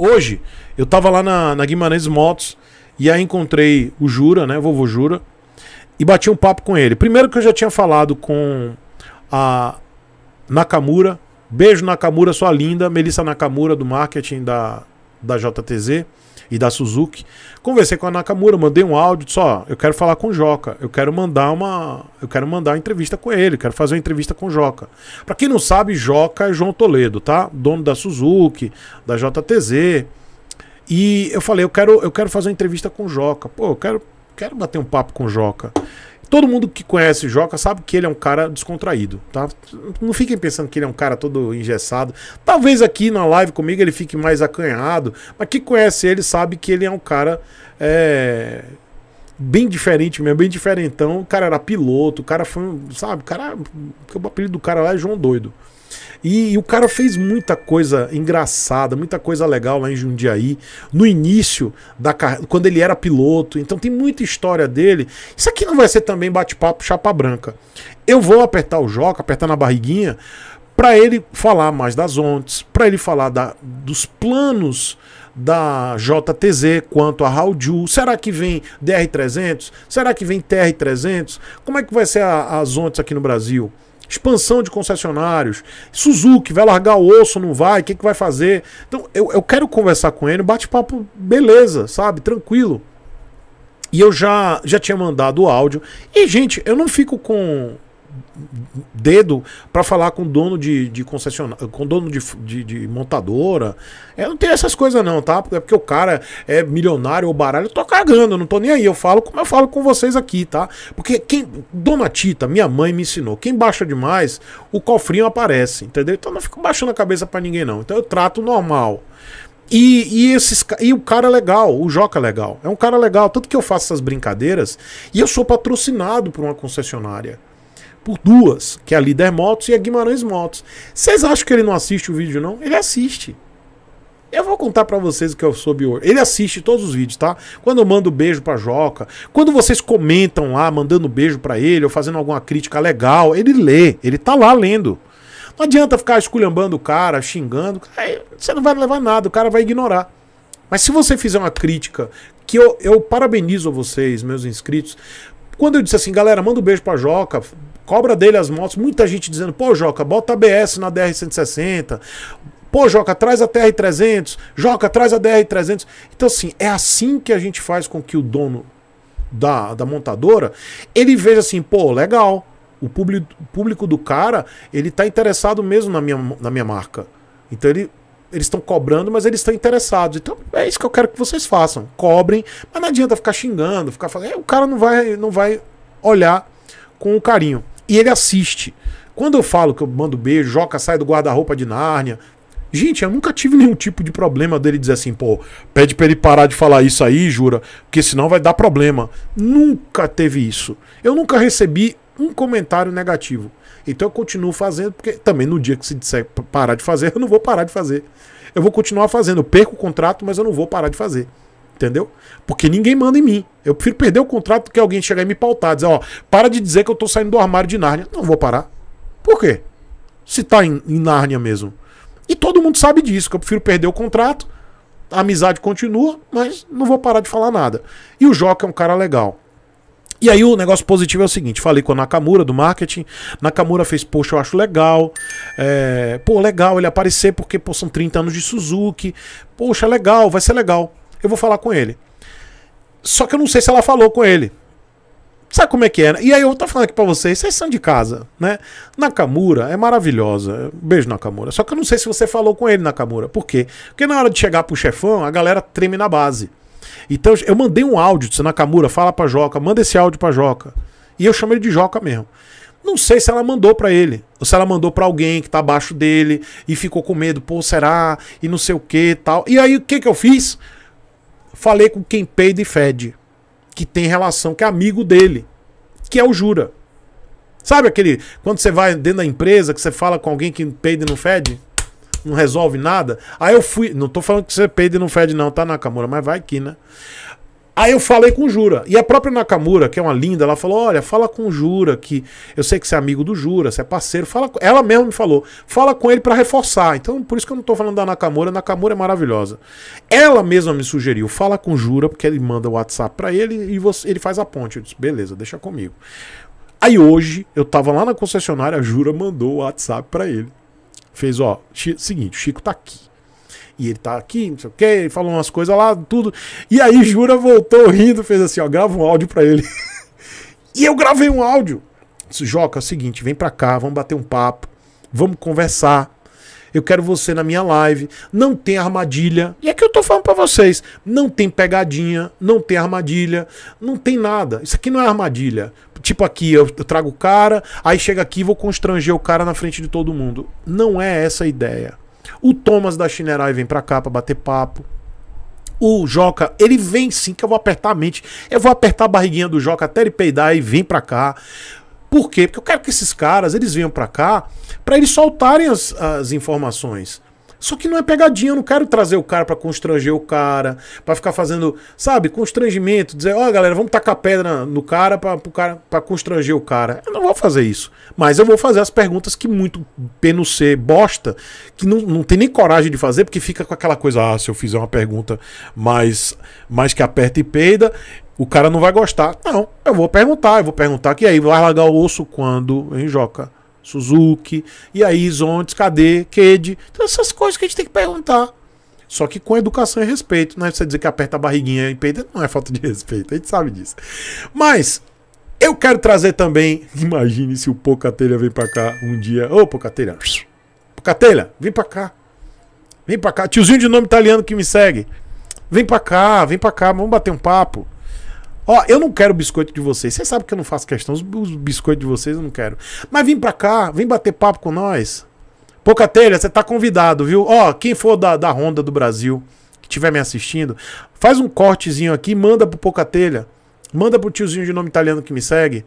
Hoje, eu tava lá na, na Guimarães Motos e aí encontrei o Jura, né? O vovô Jura. E bati um papo com ele. Primeiro que eu já tinha falado com a Nakamura. Beijo, Nakamura, sua linda. Melissa Nakamura, do marketing da, da JTZ e da Suzuki. Conversei com a Nakamura, mandei um áudio, só, eu quero falar com o Joca, eu quero mandar uma, eu quero mandar uma entrevista com ele, quero fazer uma entrevista com o Joca. Para quem não sabe, Joca é João Toledo, tá? Dono da Suzuki, da JTZ. E eu falei, eu quero, eu quero fazer uma entrevista com o Joca. Pô, eu quero, quero bater um papo com o Joca. Todo mundo que conhece o Joca sabe que ele é um cara descontraído, tá? Não fiquem pensando que ele é um cara todo engessado. Talvez aqui na live comigo ele fique mais acanhado, mas quem conhece ele sabe que ele é um cara é, bem diferente mesmo, bem diferentão. O cara era piloto, o cara foi, sabe? O cara, o apelido do cara lá é João Doido. E, e, o cara fez muita coisa engraçada, muita coisa legal lá em Jundiaí, no início da quando ele era piloto. Então tem muita história dele. Isso aqui não vai ser também bate-papo chapa branca. Eu vou apertar o Joca, apertar na barriguinha, para ele falar mais das ontes, para ele falar da, dos planos da JTZ quanto a Raudju. Será que vem DR300? Será que vem TR300? Como é que vai ser a, as ontes aqui no Brasil? expansão de concessionários, Suzuki vai largar o osso, não vai, o que, que vai fazer? Então, eu, eu quero conversar com ele, bate-papo, beleza, sabe? Tranquilo. E eu já, já tinha mandado o áudio. E, gente, eu não fico com dedo para falar com dono de, de concessionária, com dono de, de, de montadora. Eu é, não tenho essas coisas não, tá? É porque o cara é milionário ou baralho, eu tô cagando, não tô nem aí. Eu falo como eu falo com vocês aqui, tá? Porque quem dona Tita, minha mãe me ensinou, quem baixa demais, o cofrinho aparece, entendeu? Então eu não fico baixando a cabeça para ninguém não. Então eu trato normal. E, e, esses, e o cara é legal, o Joca é legal. É um cara legal. Tanto que eu faço essas brincadeiras e eu sou patrocinado por uma concessionária por duas, que é a Líder Motos e a Guimarães Motos. Vocês acham que ele não assiste o vídeo, não? Ele assiste. Eu vou contar para vocês o que eu soube hoje. Ele assiste todos os vídeos, tá? Quando eu mando beijo pra Joca, quando vocês comentam lá, mandando beijo para ele ou fazendo alguma crítica legal, ele lê, ele tá lá lendo. Não adianta ficar esculhambando o cara, xingando, é, você não vai levar nada, o cara vai ignorar. Mas se você fizer uma crítica, que eu, eu parabenizo vocês, meus inscritos, quando eu disse assim, galera, manda um beijo pra Joca, cobra dele as motos. Muita gente dizendo, pô, Joca, bota ABS na DR-160. Pô, Joca, traz a TR-300. Joca, traz a DR-300. Então, assim, é assim que a gente faz com que o dono da, da montadora, ele veja assim, pô, legal. O público, o público do cara, ele tá interessado mesmo na minha, na minha marca. Então, ele eles estão cobrando, mas eles estão interessados. Então é isso que eu quero que vocês façam. Cobrem, mas não adianta ficar xingando, ficar falando. É, o cara não vai, não vai olhar com carinho e ele assiste. Quando eu falo que eu mando beijo, Joca sai do guarda-roupa de Nárnia. Gente, eu nunca tive nenhum tipo de problema dele dizer assim, pô, pede pra ele parar de falar isso aí, jura, porque senão vai dar problema. Nunca teve isso. Eu nunca recebi um comentário negativo. Então eu continuo fazendo, porque também no dia que se disser parar de fazer, eu não vou parar de fazer. Eu vou continuar fazendo. Eu perco o contrato, mas eu não vou parar de fazer. Entendeu? Porque ninguém manda em mim. Eu prefiro perder o contrato do que alguém chegar e me pautar, dizer, ó, para de dizer que eu tô saindo do armário de Nárnia. Não vou parar. Por quê? Se tá em, em Nárnia mesmo. E todo mundo sabe disso, que eu prefiro perder o contrato, a amizade continua, mas não vou parar de falar nada. E o Joca é um cara legal. E aí o negócio positivo é o seguinte, falei com a Nakamura do marketing, Nakamura fez, poxa, eu acho legal, é, pô, legal ele aparecer porque pô, são 30 anos de Suzuki, poxa, legal, vai ser legal eu vou falar com ele. Só que eu não sei se ela falou com ele. Sabe como é que é? Né? E aí eu tô falando aqui pra vocês, vocês são de casa, né? Nakamura é maravilhosa. Beijo, Nakamura. Só que eu não sei se você falou com ele, Nakamura. Por quê? Porque na hora de chegar pro chefão, a galera treme na base. Então eu mandei um áudio, disse, Nakamura, fala pra Joca, manda esse áudio pra Joca. E eu chamo ele de Joca mesmo. Não sei se ela mandou para ele, ou se ela mandou para alguém que tá abaixo dele e ficou com medo, pô, será? E não sei o que tal. E aí o que que eu fiz? Falei com quem peida e fede, que tem relação, que é amigo dele, que é o Jura. Sabe aquele. Quando você vai dentro da empresa, que você fala com alguém que peida e não fede? Não resolve nada? Aí eu fui. Não tô falando que você peida e não fede, não, tá, Nakamura? Mas vai que, né? Aí eu falei com o Jura. E a própria Nakamura, que é uma linda, ela falou: olha, fala com o Jura, que eu sei que você é amigo do Jura, você é parceiro. Fala com... Ela mesma me falou: fala com ele para reforçar. Então, por isso que eu não tô falando da Nakamura, a Nakamura é maravilhosa. Ela mesma me sugeriu: fala com o Jura, porque ele manda o WhatsApp para ele e você... ele faz a ponte. Eu disse: beleza, deixa comigo. Aí hoje, eu tava lá na concessionária, a Jura mandou o WhatsApp para ele. Fez: ó, seguinte, o Chico tá aqui e ele tá aqui, não sei o que, ele falou umas coisas lá, tudo. E aí Jura voltou rindo, fez assim, ó, grava um áudio para ele. e eu gravei um áudio. Disse, Joca, é o seguinte, vem pra cá, vamos bater um papo, vamos conversar. Eu quero você na minha live. Não tem armadilha. E é que eu tô falando para vocês. Não tem pegadinha, não tem armadilha, não tem nada. Isso aqui não é armadilha. Tipo aqui, eu trago o cara, aí chega aqui e vou constranger o cara na frente de todo mundo. Não é essa a ideia. O Thomas da Shinerai vem pra cá pra bater papo. O Joca, ele vem sim, que eu vou apertar a mente. Eu vou apertar a barriguinha do Joca até ele peidar e vem pra cá. Por quê? Porque eu quero que esses caras, eles venham pra cá para eles soltarem as, as informações. Só que não é pegadinha, eu não quero trazer o cara para constranger o cara, para ficar fazendo, sabe, constrangimento, dizer, ó, oh, galera, vamos tacar pedra no cara para constranger o cara. Eu não vou fazer isso. Mas eu vou fazer as perguntas que muito PNC bosta, que não, não tem nem coragem de fazer, porque fica com aquela coisa, ah, se eu fizer uma pergunta mais, mais que aperta e peida, o cara não vai gostar. Não, eu vou perguntar, eu vou perguntar que aí vai largar o osso quando, hein, Joca? Suzuki, e aí Zontes, cadê, Kede, então essas coisas que a gente tem que perguntar. Só que com educação e respeito, não é você dizer que aperta a barriguinha e peita, não é falta de respeito, a gente sabe disso. Mas eu quero trazer também, imagine se o Pocatelha vem para cá um dia, ô oh, Pocatelha, Pocatelha, vem para cá. Vem pra cá, tiozinho de nome italiano que me segue. Vem pra cá, vem pra cá, vamos bater um papo. Ó, eu não quero biscoito de vocês. Vocês sabem que eu não faço questão. Os, biscoitos de vocês eu não quero. Mas vem pra cá, vem bater papo com nós. Pouca telha, você tá convidado, viu? Ó, quem for da, da Honda do Brasil, que estiver me assistindo, faz um cortezinho aqui, manda pro Pouca telha. Manda pro tiozinho de nome italiano que me segue.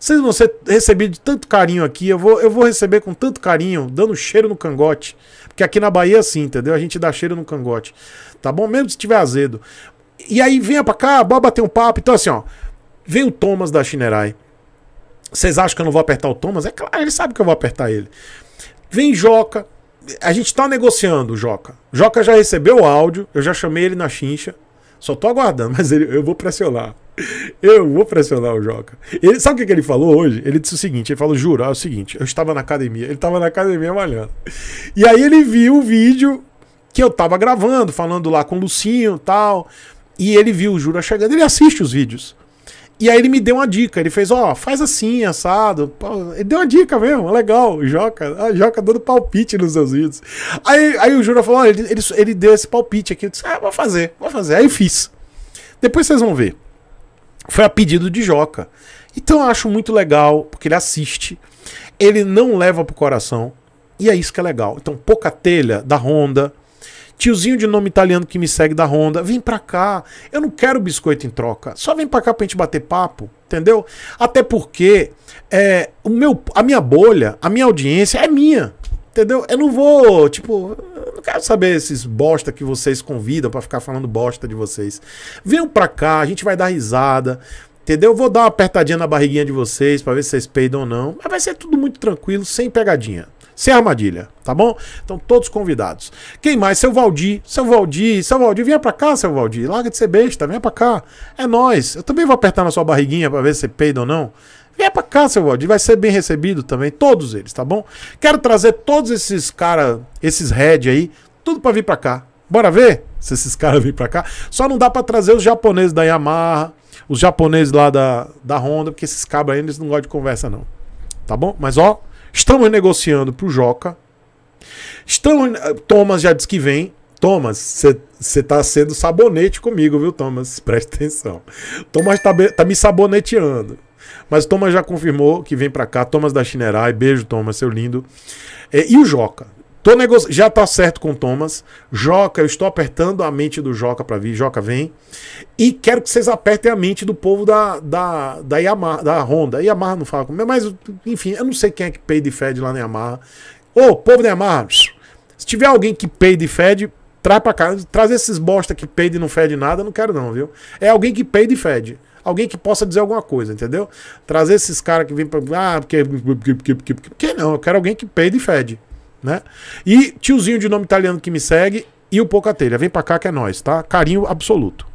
Vocês vão ser recebidos de tanto carinho aqui. Eu vou, eu vou receber com tanto carinho, dando cheiro no cangote. Porque aqui na Bahia, é sim, entendeu? A gente dá cheiro no cangote. Tá bom? Mesmo se estiver azedo. E aí, venha pra cá, bora bater um papo. Então, assim, ó, veio o Thomas da Shinerai. Vocês acham que eu não vou apertar o Thomas? É claro, ele sabe que eu vou apertar ele. Vem Joca. A gente tá negociando o Joca. Joca já recebeu o áudio, eu já chamei ele na chincha. Só tô aguardando, mas ele, eu vou pressionar. Eu vou pressionar o Joca. Ele, sabe o que, que ele falou hoje? Ele disse o seguinte: ele falou, juro, é o seguinte, eu estava na academia, ele estava na academia malhando. E aí ele viu o vídeo que eu tava gravando, falando lá com o Lucinho e tal. E ele viu o Jura chegando, ele assiste os vídeos. E aí ele me deu uma dica, ele fez, ó, oh, faz assim, assado. Ele deu uma dica mesmo, legal, Joca, a Joca dando palpite nos seus vídeos. Aí, aí o Jura falou, oh, ele, ele, ele, deu esse palpite aqui, eu disse, ah, vou fazer, vou fazer. Aí fiz. Depois vocês vão ver. Foi a pedido de Joca. Então eu acho muito legal, porque ele assiste, ele não leva pro coração, e é isso que é legal. Então, pouca telha da Honda, tiozinho de nome italiano que me segue da Honda, vem pra cá. Eu não quero biscoito em troca. Só vem pra cá pra gente bater papo, entendeu? Até porque é, o meu, a minha bolha, a minha audiência é minha. Entendeu? Eu não vou, tipo, eu não quero saber esses bosta que vocês convidam para ficar falando bosta de vocês. Venham pra cá, a gente vai dar risada. Entendeu? Vou dar uma apertadinha na barriguinha de vocês para ver se vocês peidam ou não. Mas vai ser tudo muito tranquilo, sem pegadinha sem armadilha, tá bom? Então todos convidados. Quem mais? Seu Valdir, seu Valdir, seu Valdir, vem pra cá, seu Valdir, larga de ser besta, vem pra cá, é nós. Eu também vou apertar na sua barriguinha pra ver se você peida ou não. Vem pra cá, seu Valdir, vai ser bem recebido também, todos eles, tá bom? Quero trazer todos esses cara, esses head aí, tudo pra vir pra cá. Bora ver se esses caras vêm pra cá. Só não dá pra trazer os japoneses da Yamaha, os japoneses lá da, da Honda, porque esses cabras aí, eles não gostam de conversa não, tá bom? Mas ó... Estamos negociando para o Joca. Estamos... Eh, Thomas já disse que vem. Thomas, você está sendo sabonete comigo, viu, Thomas? Presta atenção. Thomas está be... tá me saboneteando. Mas Thomas já confirmou que vem para cá. Thomas da Chinerai. Beijo, Thomas, seu lindo. É, e o Joca. Tô negoci... Já tá certo com o Thomas. Joca, eu estou apertando a mente do Joca para vir. Joca, vem. E quero que vocês apertem a mente do povo da, da, da Yamaha, da Honda. Yamaha não fala comigo, mas enfim, eu não sei quem é que peida e fede lá na Yamaha. Ô, povo da Yamaha, se tiver alguém que peida e fede, traz pra cá. Traz esses bosta que peida e não fede nada, não quero não, viu? É alguém que peida e fede alguém que possa dizer alguma coisa, entendeu? Trazer esses caras que vêm pra. Ah, porque, porque, porque, porque, porque, não, eu quero alguém que peida e fede né? E tiozinho de nome italiano que me segue e o Pouca Telha. Vem pra cá que é nós, tá? Carinho absoluto.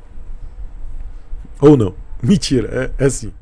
Ou não. Mentira, é, é assim.